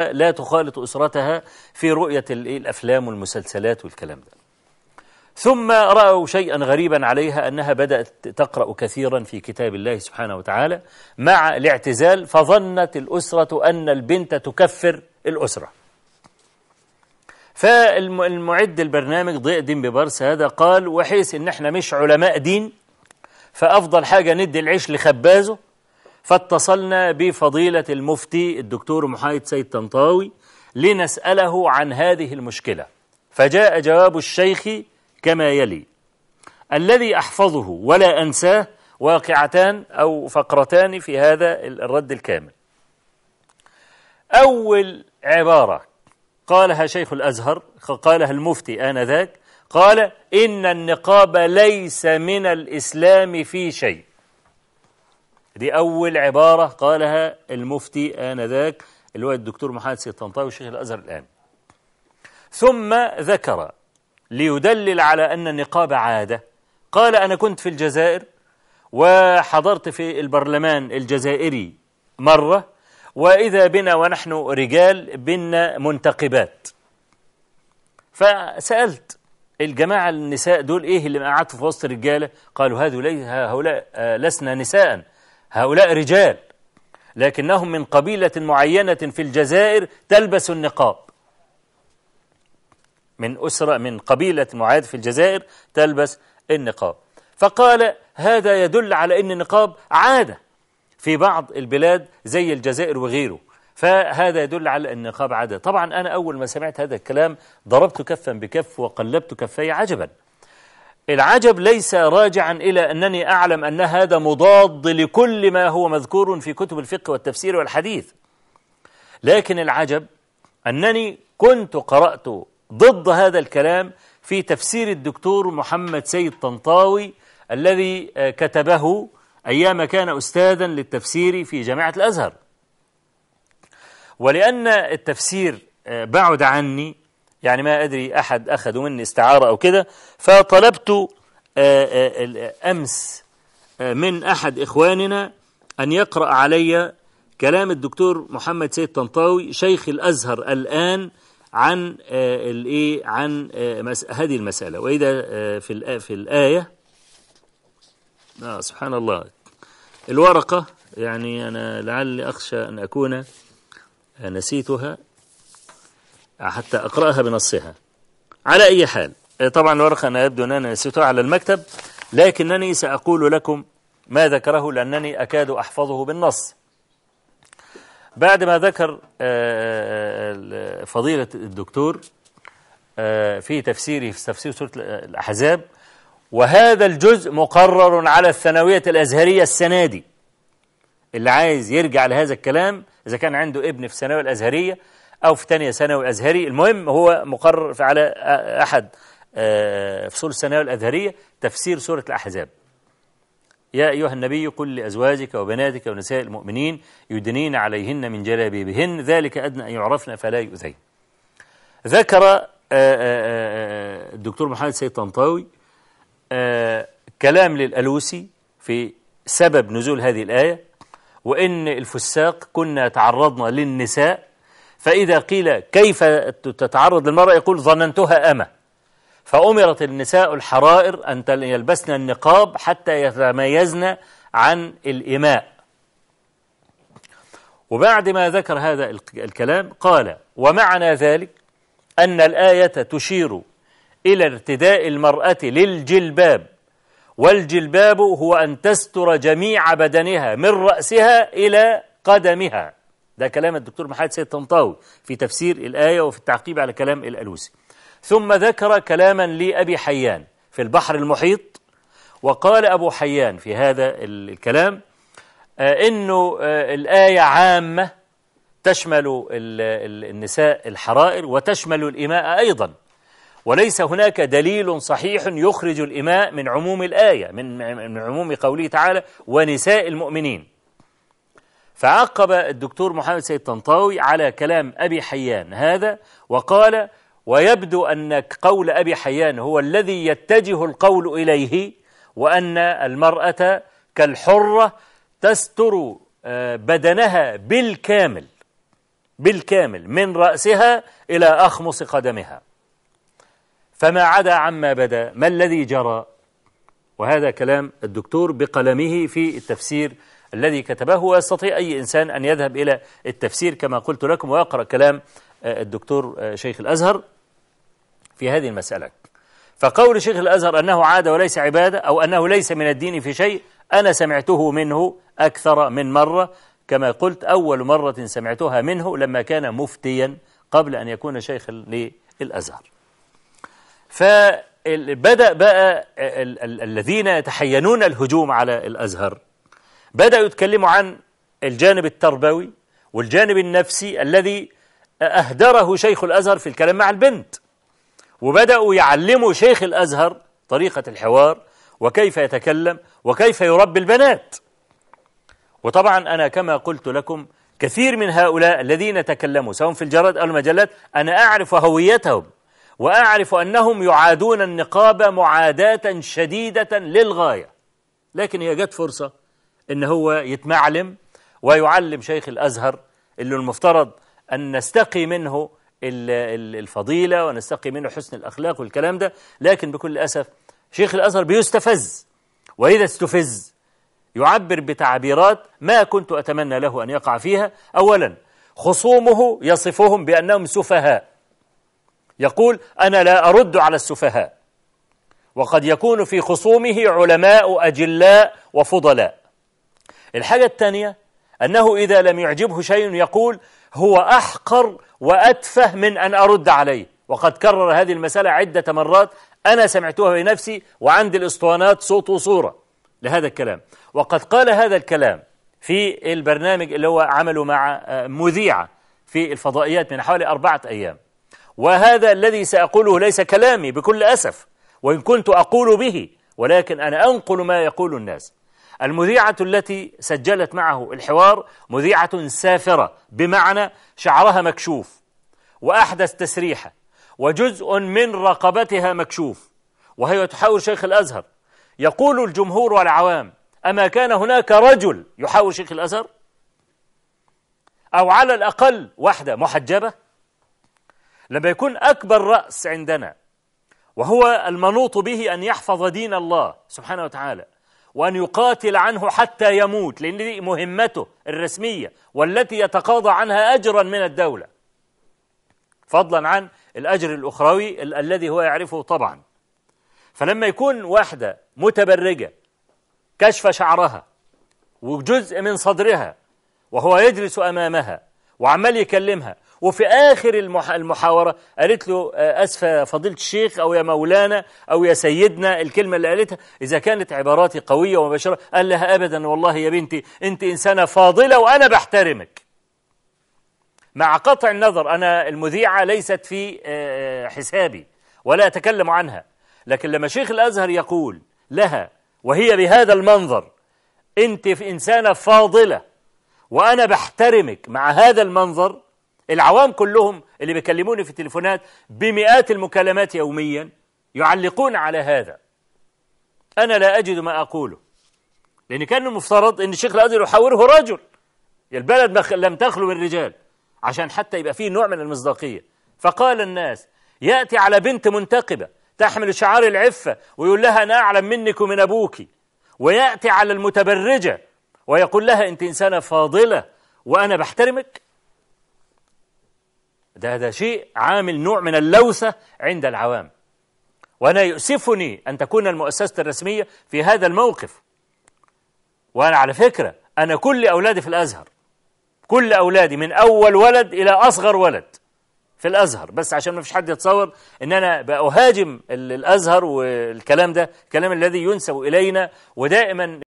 لا تخالط أسرتها في رؤية الأفلام والمسلسلات والكلام ده ثم رأوا شيئا غريبا عليها أنها بدأت تقرأ كثيرا في كتاب الله سبحانه وتعالى مع الاعتزال فظنت الأسرة أن البنت تكفر الأسرة فالمعد البرنامج ضيء الدين ببرس هذا قال وحيث ان احنا مش علماء دين فافضل حاجة ندي العيش لخبازه فاتصلنا بفضيلة المفتي الدكتور محايد سيد طنطاوي لنسأله عن هذه المشكلة فجاء جواب الشيخ كما يلي الذي أحفظه ولا أنساه واقعتان أو فقرتان في هذا الرد الكامل أول عبارة قالها شيخ الأزهر قالها المفتي آنذاك قال إن النقاب ليس من الإسلام في شيء دي أول عبارة قالها المفتي آنذاك اللي هو الدكتور محمد سيد طنطاوي شيخ الأزهر الآن ثم ذكر ليدلل على أن النقاب عادة قال أنا كنت في الجزائر وحضرت في البرلمان الجزائري مرة وإذا بنا ونحن رجال بنا منتقبات فسألت الجماعة النساء دول إيه اللي قعدتوا في وسط الرجالة قالوا هذول هؤلاء آه، لسنا نساء هؤلاء رجال لكنهم من قبيلة معينة في الجزائر تلبس النقاب من أسرة من قبيلة معاد في الجزائر تلبس النقاب فقال هذا يدل على أن النقاب عادة في بعض البلاد زي الجزائر وغيره فهذا يدل على أن النقاب عادة طبعا أنا أول ما سمعت هذا الكلام ضربت كفا بكف وقلبت كفي عجبا العجب ليس راجعا إلى أنني أعلم أن هذا مضاد لكل ما هو مذكور في كتب الفقه والتفسير والحديث لكن العجب أنني كنت قرأت ضد هذا الكلام في تفسير الدكتور محمد سيد طنطاوي الذي آه، كتبه أيام كان أستاذا للتفسير في جامعة الأزهر ولأن التفسير آه، بعد عني يعني ما أدري أحد أخذوا مني استعارة أو كده فطلبت آه، آه، أمس آه، من أحد إخواننا أن يقرأ علي كلام الدكتور محمد سيد طنطاوي شيخ الأزهر الآن عن الايه عن هذه المسألة وإذا في في الآية آه سبحان الله الورقة يعني أنا لعلي أخشى أن أكون نسيتها حتى أقرأها بنصها على أي حال إيه، طبعا الورقة أنا يبدو أنني نسيتها على المكتب لكنني سأقول لكم ما ذكره لأنني أكاد أحفظه بالنص بعد ما ذكر آه، آه، آه، فضيلة الدكتور في تفسيره في تفسير سورة الأحزاب وهذا الجزء مقرر على الثانوية الأزهرية السنة دي اللي عايز يرجع لهذا الكلام إذا كان عنده ابن في الثانوية الأزهرية أو في ثانية ثانوي أزهري المهم هو مقرر على أحد آه، فصول الثانوي الأزهرية تفسير سورة الأحزاب يا أيها النبي قل لأزواجك وبناتك ونساء المؤمنين يدنين عليهن من جلابيبهن ذلك أدنى أن يعرفن فلا يؤذين ذكر آه، آه، الدكتور محمد سيد طنطاوي كلام للألوسي في سبب نزول هذه الآية وإن الفساق كنا تعرضنا للنساء فإذا قيل كيف تتعرض للمرأة يقول ظننتها أمة فأمرت النساء الحرائر أن يلبسن النقاب حتى يتميزن عن الإماء وبعد ما ذكر هذا الكلام قال ومعنى ذلك أن الآية تشير إلى ارتداء المرأة للجلباب والجلباب هو أن تستر جميع بدنها من رأسها إلى قدمها ده كلام الدكتور محمد سيد طنطاوي في تفسير الآية وفي التعقيب على كلام الألوسي ثم ذكر كلاما لأبي حيان في البحر المحيط وقال أبو حيان في هذا الكلام آه، إنه آه، الآية عامة تشمل النساء الحرائر وتشمل الإماء أيضا وليس هناك دليل صحيح يخرج الإماء من عموم الآية من عموم قوله تعالى ونساء المؤمنين فعقب الدكتور محمد سيد طنطاوي على كلام أبي حيان هذا وقال ويبدو أن قول أبي حيان هو الذي يتجه القول إليه وأن المرأة كالحرة تستر آه، بدنها بالكامل بالكامل من رأسها إلى أخمص قدمها فما عدا عما بدا ما الذي جرى وهذا كلام الدكتور بقلمه في التفسير الذي كتبه ويستطيع أي إنسان أن يذهب إلى التفسير كما قلت لكم ويقرأ كلام آه، الدكتور آه، شيخ الأزهر في هذه المسألة فقول شيخ الأزهر أنه عادة وليس عبادة أو أنه ليس من الدين في شيء أنا سمعته منه أكثر من مرة كما قلت أول مرة سمعتها منه لما كان مفتيا قبل أن يكون شيخا للأزهر فبدأ بقى الذين يتحينون الهجوم على الأزهر بدأوا يتكلموا عن الجانب التربوي والجانب النفسي الذي أهدره شيخ الأزهر في الكلام مع البنت وبدأوا يعلموا شيخ الأزهر طريقة الحوار وكيف يتكلم وكيف يربي البنات وطبعا أنا كما قلت لكم كثير من هؤلاء الذين تكلموا سواء في الجرائد أو المجلات أنا أعرف هويتهم وأعرف أنهم يعادون النقاب معاداة شديدة للغاية لكن هي جت فرصة ان هو يتمعلم ويعلم شيخ الازهر اللي المفترض ان نستقي منه الفضيله ونستقي منه حسن الاخلاق والكلام ده لكن بكل اسف شيخ الازهر بيستفز واذا استفز يعبر بتعبيرات ما كنت اتمنى له ان يقع فيها اولا خصومه يصفهم بانهم سفهاء يقول انا لا ارد على السفهاء وقد يكون في خصومه علماء اجلاء وفضلاء الحاجة الثانية أنه إذا لم يعجبه شيء يقول هو أحقر وأتفه من أن أرد عليه وقد كرر هذه المسألة عدة مرات أنا سمعتها بنفسي وعندي الإسطوانات صوت وصورة لهذا الكلام وقد قال هذا الكلام في البرنامج اللي هو عمله مع آه، مذيعة في الفضائيات من حوالي أربعة أيام وهذا الذي سأقوله ليس كلامي بكل أسف وإن كنت أقول به ولكن أنا أنقل ما يقول الناس المذيعة التي سجلت معه الحوار مذيعة سافرة بمعنى شعرها مكشوف وأحدث تسريحة وجزء من رقبتها مكشوف وهي تحاور شيخ الأزهر يقول الجمهور والعوام أما كان هناك رجل يحاور شيخ الأزهر أو على الأقل واحدة محجبة لما يكون أكبر رأس عندنا وهو المنوط به أن يحفظ دين الله سبحانه وتعالى وأن يقاتل عنه حتى يموت لأن دي مهمته الرسمية والتي يتقاضى عنها أجرا من الدولة فضلا عن الأجر الأخروي ال الذي هو يعرفه طبعا فلما يكون واحدة متبرجة كشف شعرها وجزء من صدرها وهو يجلس أمامها وعمال يكلمها وفي آخر المحاورة قالت له يا آه، فضيلة الشيخ أو يا مولانا أو يا سيدنا الكلمة اللي قالتها إذا كانت عباراتي قوية ومباشرة قال لها أبدا والله يا بنتي أنت إنسانة فاضلة وأنا بحترمك مع قطع النظر أنا المذيعة ليست في آه، آه، حسابي ولا أتكلم عنها لكن لما شيخ الأزهر يقول لها وهي بهذا المنظر أنت في إنسانة فاضلة وأنا بحترمك مع هذا المنظر العوام كلهم اللي بيكلموني في التليفونات بمئات المكالمات يوميا يعلقون على هذا أنا لا أجد ما أقوله لأن كان المفترض أن الشيخ الأزهر يحاوره رجل البلد لم تخلو من رجال عشان حتى يبقى فيه نوع من المصداقية فقال الناس يأتي على بنت منتقبة تحمل شعار العفة ويقول لها أنا أعلم منك ومن أبوك ويأتي على المتبرجة ويقول لها أنت إنسانة فاضلة وأنا بحترمك ده ده شيء عامل نوع من اللوثة عند العوام وأنا يؤسفني أن تكون المؤسسة الرسمية في هذا الموقف وأنا على فكرة أنا كل أولادي في الأزهر كل أولادي من أول ولد إلى أصغر ولد في الأزهر بس عشان ما فيش حد يتصور أن أنا بأهاجم الأزهر والكلام ده الكلام الذي ينسب إلينا ودائما